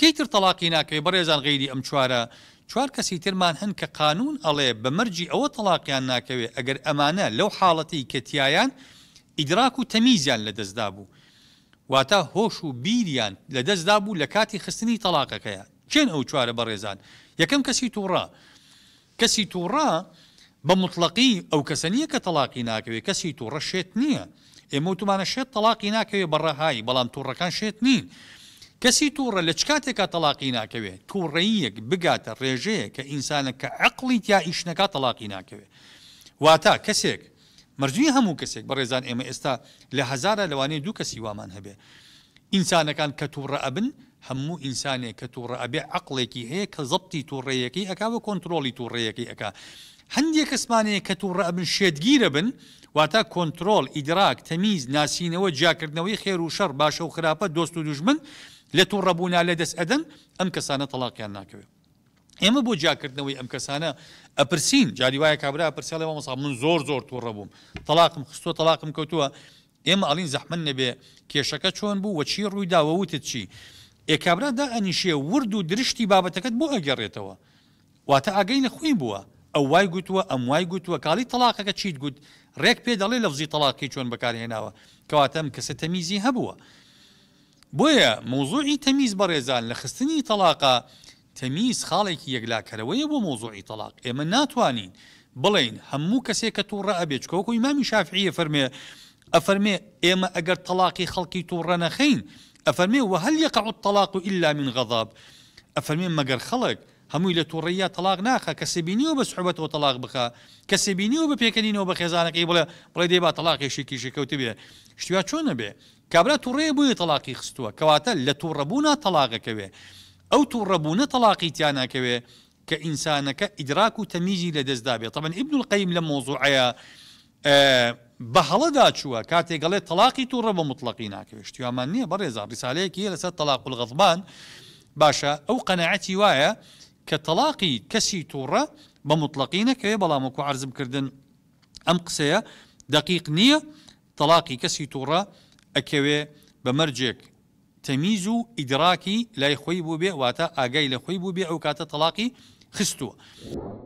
کەیتر تەلاقی ناکەی بەڕێزان غیری ئەم چوارە چوار کەسی ترمان هەن کە قانون ئەڵێ بە مەرجی ئەوە تەلاقیان ناکەوێت ئەگەر ئەمانە لەو حاڵەتی کەتیایان ئیدراک و تەمیزیان لەدەستدا بوو واتە هۆش و بیریان لەدەستدا بوو لە کاتی خستنی تەلاقەکەیە چێن ئەو چوارە بەڕێزان یەکەم کەسی تووڕا کەسی تووڕا بە مطلقی ئەو کەسە نییە کە تەلاقی ناکەوێت کەسی تووڕە شێت نییە ئێمە تومانە شێت تەلاقی ناکەوێت بەڕەهایی بەڵام تووڕەکان شێت نین. کەسی تووڕە لە چ کاتێکا تەلاقی ناکەوێت تووڕێیەک بگاتە ڕێژەیە کە ئینسانە کە عقلی یا ئیشنەکە تەلاقی ناکەوێت واتە کەسێک مردوی هەموو کەسێک بە ڕێزان ئێمە ئێستا لە هزارە لەوانەیە دوو کەسی وامان هەبێ ئینسانەکان کە تووڕە ئەبن هەموو ئینسانێک کە تووڕە ئەبێ عقلێکی هەیە کە زبتی تووڕێیەکەی ئەکاوە کۆنتترۆلی تووڕێیەکەی ئەک هەندێک کەسمانەیە کە تووڕە ئەبن شێدگیرە بن واتە کۆنتترۆل ئیدراک تەمیز ناسینەوە جاکردنەوەی خێر و شەر باشە و خراپە دۆست و دوژمن و لە توو ڕەبوونا لە دەست ئەدەن ئەم کەسانە تەلاقیان ناکەوێت ئێمە بۆ جاکردنەوەی ئەم کەسانە ئەپرسین جاریواایە کابرا پرسیالەوە مەسا من زۆر زۆر توو ڕەبووم تەلاقم خستۆ تەلاقم کەوتووە ئێمە ئەلین زەحمن نەبێ کێشەکە چۆن بوو وەچی ڕوویداوەوتت چی ئێکابرادا ئەنیشێ ورد و درشتی بابەتەکەت بۆ ئەگەڕێتەوە واتە ئاگەی نەخوی بووە ئەو وای گوتووە ئەم وای گوتووە کاڵی تەلاقەکە چیت گوت ڕێک پێ دەڵێ لەفزی تەلاقی چۆن بەکارهێناوە کەواتە ئەم کەسە تەمیزی هەبووە بۆیە مۆزوعی تەمیز بەڕێزان لە خستنی تەلاقە تەمیز خاڵێکی یەکلاکەرەوەیە بۆ مۆزوعی تەلاق ئێمە ناتوانین بڵین هەموو کەسێک کە تووڕە ئەبێت چکۆکو ئیمامی شافعیە فەرمێ ئەفەرمێ ئێمە ئەگەر تەلاقی خەڵکی تووڕە نەخەین ئەفەرمێ وهل يقع الطلاق إلا من غضب ئەفەرمێ مەگەر خەڵک هەمووی لە تووڕیا تەلاق ناخە کەسە بینیەوە بە سوحبەتەوە تەلاق بخە کەسە بینیەوە بە پێکەنینەوە بە خێزانەکەی بڵێ بڵێ دەیبا تەلاقێشی کیشەکەوت بێ شتیا چۆنە بێ کابرا تووڕێ بووی تەلاقی خستووە کەواتە لە تووڕەبوونا تەلاقەکەوێ ئەو تووڕەبوونە تەلاقی تیانناکەوێ کە ئینسانەکە ئیدراک و تەمیزی لە دەستدا بێت تەمەن ئیبن قیم لە مۆزوعەیە بە هەڵەدا چووە کاتێکگەڵێ تەلاقی تووڕە بە مطلقی ناکەوێت شتیوامان نییە بەڕێزان ریسالەیەکی لەسەر تەلاق الغضبان باشە ئەو قەنەعەتی وایە کە كسي تورا بمطلقين كي بلا مكو عرزم کردن أم قسەیە دقيق نية تەلاقی كسي تورا ئەکەوێ بمرجك تميزو إدراكي لا ئیدراکی لای واتا آقاي لا واتە ئاگای وكاتا خۆی خستو